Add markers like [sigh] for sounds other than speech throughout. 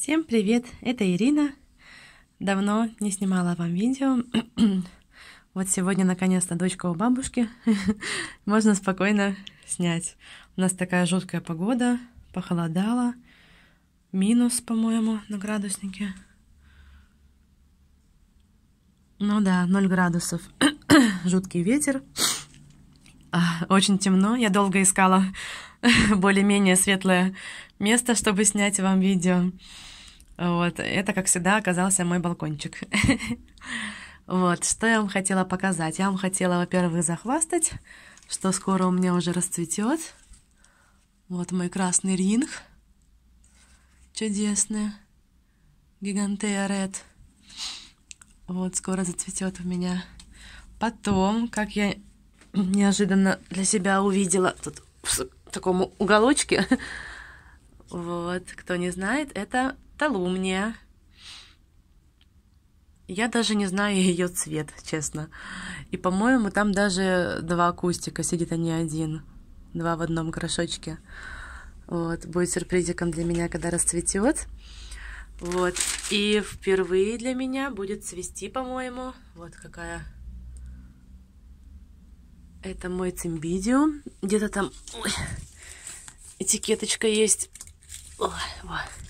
Всем привет, это Ирина. Давно не снимала вам видео. [clears throat] вот сегодня наконец-то дочка у бабушки. [laughs] Можно спокойно снять. У нас такая жуткая погода, похолодало. Минус, по-моему, на градуснике. Ну да, 0 градусов. [clears throat] Жуткий ветер. А, очень темно. Я долго искала [laughs] более-менее светлое место, чтобы снять вам видео. Вот, это, как всегда, оказался мой балкончик. [laughs] Вот, что я вам хотела показать? Я вам хотела, во-первых, захвастать, что скоро у меня уже расцветет. Вот мой красный ринг. Чудесный. Гигантея Ред. Вот, скоро зацветет у меня. Потом, как я неожиданно для себя увидела тут в таком уголочке, [laughs] вот, кто не знает, это Талумния. Я даже не знаю [laughs] ее цвет, честно. И, по-моему, там даже два акустика сидит, они один. Два в одном горшочке. Вот, будет сюрпризиком для меня, когда расцветет. Вот, и впервые для меня будет цвести, по-моему. Вот какая. Это мой цимбидиум. Где-то там Ой. этикеточка есть. Ой, вот.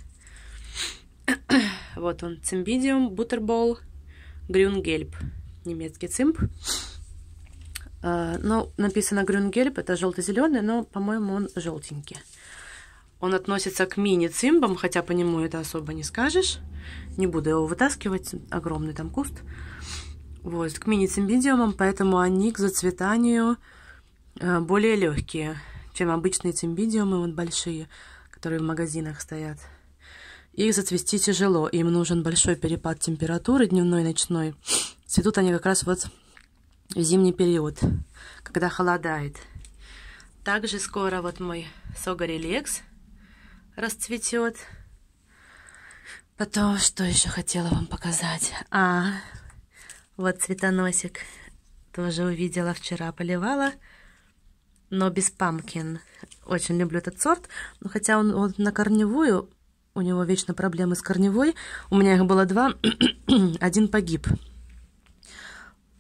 Вот он, цимбидиум, бутербол, грюнгельб, немецкий цимп. Э, ну, написано грюнгельб, это желто-зеленый, но, по-моему, он желтенький. Он относится к мини-цимбам, хотя по нему это особо не скажешь. Не буду его вытаскивать, огромный там куст. Вот, к мини-цимбидиумам, поэтому они к зацветанию э, более легкие, чем обычные цимбидиумы, вот большие, которые в магазинах стоят. Их зацвести тяжело, им нужен большой перепад температуры дневной и ночной. [sniffs] Цветут они как раз вот в зимний период, когда холодает. Также скоро вот мой Сога Реликс расцветет. Потом, что еще хотела вам показать? А, вот цветоносик тоже увидела вчера, поливала, но без памкин. Очень люблю этот сорт, но хотя он, он на корневую у него вечно проблемы с корневой. У меня их было два. [clears throat] Один погиб.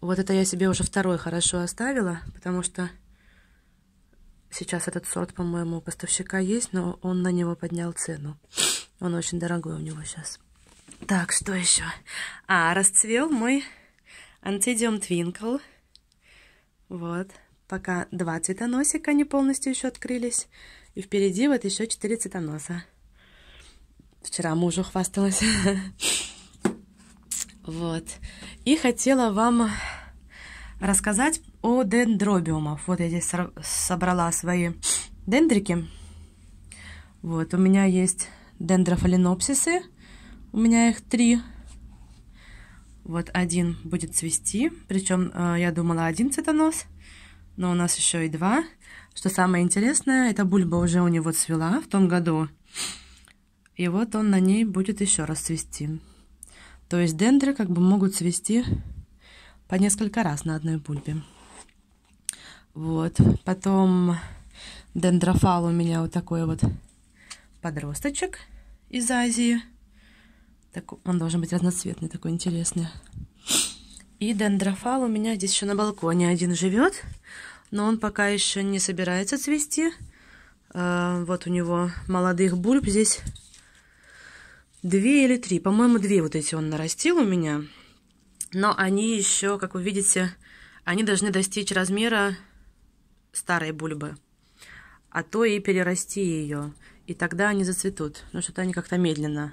Вот это я себе уже второй хорошо оставила, потому что сейчас этот сорт, по-моему, у поставщика есть, но он на него поднял цену. Он очень дорогой у него сейчас. Так, что еще? А, расцвел мой Antedium твинкл. Вот. Пока два цветоносика не полностью еще открылись. И впереди вот еще четыре цветоноса. Вчера мужу хвасталась. Вот. И хотела вам рассказать о дендробиумах. Вот я здесь собрала свои дендрики. Вот, у меня есть дендрофаленопсисы. У меня их три. Вот один будет цвести. Причем э, я думала один цветонос, но у нас еще и два. Что самое интересное, эта бульба уже у него цвела в том году. И вот он на ней будет еще раз цвести. То есть дендры как бы могут цвести по несколько раз на одной бульбе. Вот. Потом дендрофал у меня вот такой вот подросточек из Азии. Так, он должен быть разноцветный, такой интересный. И дендрофал у меня здесь еще на балконе один живет, но он пока еще не собирается цвести. Э, вот у него молодых бульб здесь две или три, по-моему, две вот эти он нарастил у меня, но они еще, как вы видите, они должны достичь размера старой бульбы, а то и перерасти ее, и тогда они зацветут, но ну, что-то они как-то медленно.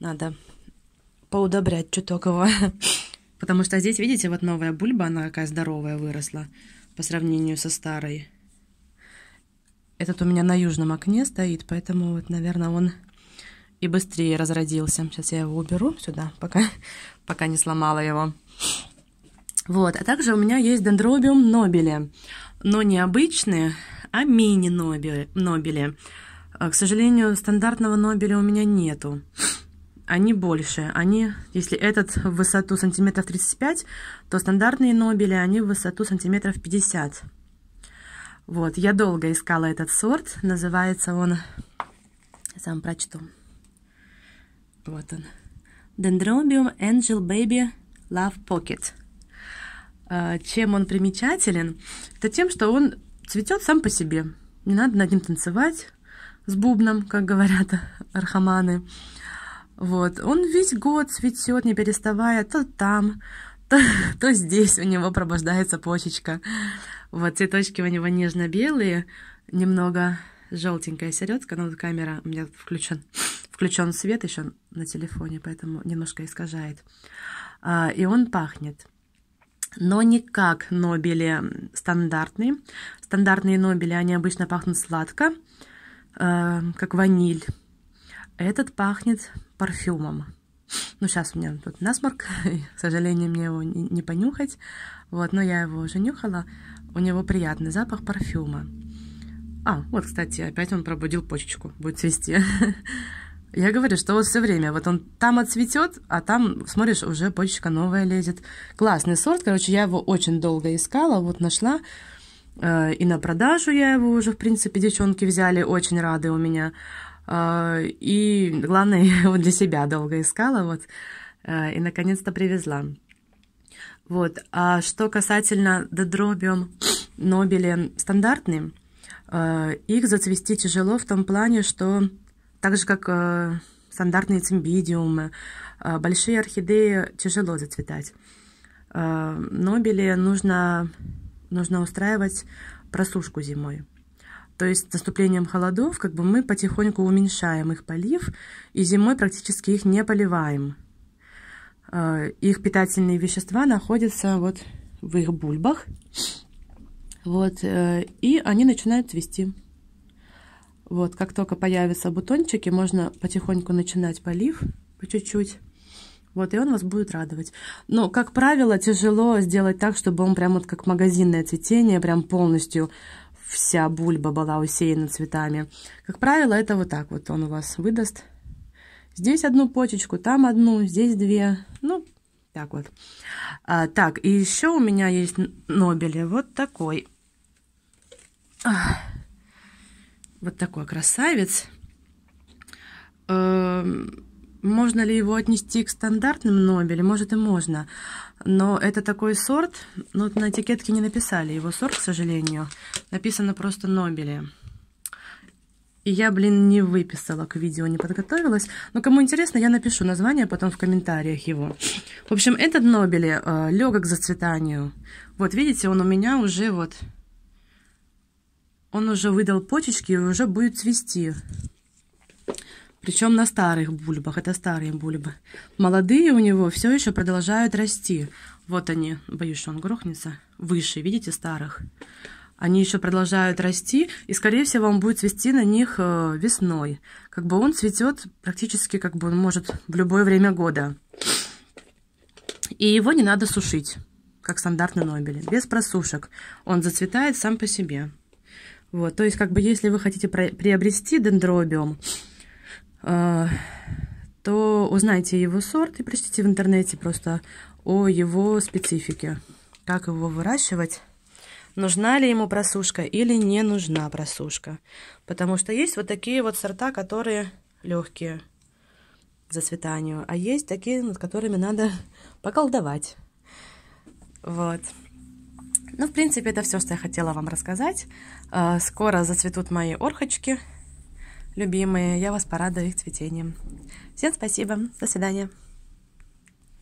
Надо поудобрять чуток его, [laughs] потому что здесь, видите, вот новая бульба, она какая здоровая выросла по сравнению со старой. Этот у меня на южном окне стоит, поэтому вот, наверное, он и быстрее разродился. Сейчас я его уберу сюда, пока, [laughs] пока не сломала его. Вот, а также у меня есть дендробиум нобеле, но не обычные, а мини-нобели. А, к сожалению, стандартного нобеля у меня нету. Они больше. Они, если этот в высоту сантиметров 35, то стандартные нобели, они в высоту сантиметров 50. Вот, я долго искала этот сорт. Называется он... Сам прочту. Вот он. Dendrobium Angel Baby Love Pocket. А, чем он примечателен? Это тем, что он цветет сам по себе. Не надо над ним танцевать с бубном, как говорят [laughs] архаманы. Вот. Он весь год цветет, не переставая, то там, [laughs] то, то здесь у него пробуждается почечка. Вот цветочки у него нежно-белые, немного желтенькая середка, но вот камера у меня включена включен свет еще на телефоне, поэтому немножко искажает. А, и он пахнет. Но не как нобели стандартные. Стандартные нобели, они обычно пахнут сладко, а, как ваниль. Этот пахнет парфюмом. Ну, сейчас у меня тут насморк, [laughs] к сожалению, мне его не понюхать. Вот, но я его уже нюхала. У него приятный запах парфюма. А, вот, кстати, опять он пробудил почечку. Будет свести. [laughs] Я говорю, что вот все время, вот он там отцветет, а там, смотришь, уже почечка новая лезет. Классный сорт, короче, я его очень долго искала, вот нашла. Э, и на продажу я его уже, в принципе, девчонки взяли, очень рады у меня. Э, и главное, [laughs] я его для себя долго искала, вот, э, и наконец-то привезла. Вот, а что касательно додробиум нобели стандартный, их зацвести тяжело в том плане, что так же как э, стандартные цимбидиумы. Э, большие орхидеи тяжело зацветать. Э, нобели нужно, нужно устраивать просушку зимой. То есть с наступлением холодов как бы мы потихоньку уменьшаем их полив, и зимой практически их не поливаем. Э, их питательные вещества находятся вот в их бульбах, вот, э, и они начинают цвести. Вот, как только появятся бутончики, можно потихоньку начинать полив по чуть-чуть. Вот, и он вас будет радовать. Но, как правило, тяжело сделать так, чтобы он прям вот как магазинное цветение, прям полностью вся бульба была усеяна цветами. Как правило, это вот так вот он у вас выдаст. Здесь одну почечку, там одну, здесь две. Ну, так вот. А, так, и еще у меня есть Нобели. Вот такой. Ах. Вот такой красавец. Эм, можно ли его отнести к стандартным Нобелям? Может и можно. Но это такой сорт, ну вот на этикетке не написали его сорт, к сожалению. Написано просто Нобеле. И я, блин, не выписала к видео, не подготовилась. Но кому интересно, я напишу название потом в комментариях его. В общем, этот Нобели э, легок зацветанию. Вот, видите, он у меня уже вот он уже выдал почечки и уже будет цвести. Причем на старых бульбах, это старые бульбы. Молодые у него все еще продолжают расти. Вот они, боюсь, что он грохнется, выше, видите, старых. Они еще продолжают расти, и, скорее всего, он будет цвести на них э, весной. Как бы он цветет практически, как бы он может в любое время года. И его не надо сушить, как стандартный нобель, без просушек. Он зацветает сам по себе. Вот, то есть, как бы, если вы хотите приобрести дендробиум, э, то узнайте его сорт и прочтите в интернете просто о его специфике, как его выращивать, нужна ли ему просушка или не нужна просушка. Потому что есть вот такие вот сорта, которые легкие зацветанию, а есть такие, над которыми надо поколдовать. Вот. Ну, в принципе, это все, что я хотела вам рассказать. Э, скоро зацветут мои орхочки любимые. Я вас порадую их цветением. Всем спасибо. До свидания.